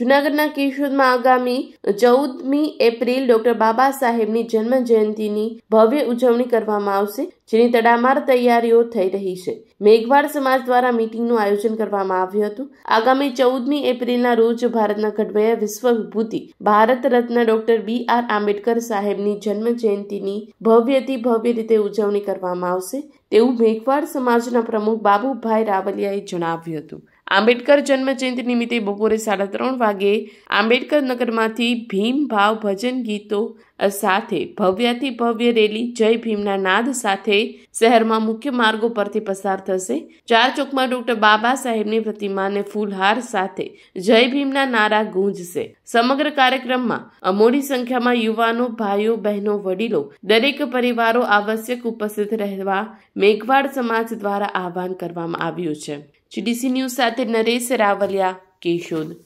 જુનાગઢના કેશોદમાં આગામી ચૌદમી એપ્રિલ ડોક્ટર બાબા સાહેબની જન્મ જયંતિની ભવ્ય ઉજવણી કરવામાં આવશે જેની તડામાર તૈયારીઓ થઈ રહી છે મેઘવાડ સમાજ દ્વારા મીટિંગનું આયોજન કરવામાં આવ્યું હતું આગામી ચૌદમી એપ્રિલના રોજ ભારતના ઘડવૈયા વિશ્વ વિભૂતિ ભારત રત્ન ડોક્ટર બી આર આંબેડકર સાહેબની જન્મ જયંતિની ભવ્યથી ભવ્ય રીતે ઉજવણી કરવામાં આવશે તેવું મેઘવાડ સમાજના પ્રમુખ બાબુભાઈ રાવલિયાએ જણાવ્યું હતું આંબેડકર જન્મજયંતિ નિમિત્તે બપોરે સાડા ત્રણ વાગે આંબેડકર નગરમાંથી ભીમ ભાવ ભજન ગીતો સાથે ભવ્યથી ભવ્ય રેલી જય ભીમના નાદ સાથે શહેરમાં મુખ્ય માર્ગો પરથી પસાર થશે ચાર ચોકમાં ડોક્ટર બાબા સાહેબની પ્રતિમાને ફૂલહાર સાથે જય ભીમના નારા ગુંજશે સમગ્ર કાર્યક્રમમાં મોટી સંખ્યામાં યુવાનો ભાઈઓ બહેનો વડીલો દરેક પરિવારો આવશ્યક ઉપસ્થિત રહેવા મેઘવાડ સમાજ દ્વારા આહવાન કરવામાં આવ્યું છે જીડીસી ન્યૂઝ સાથે નરેશ રાવલિયા કેશોદ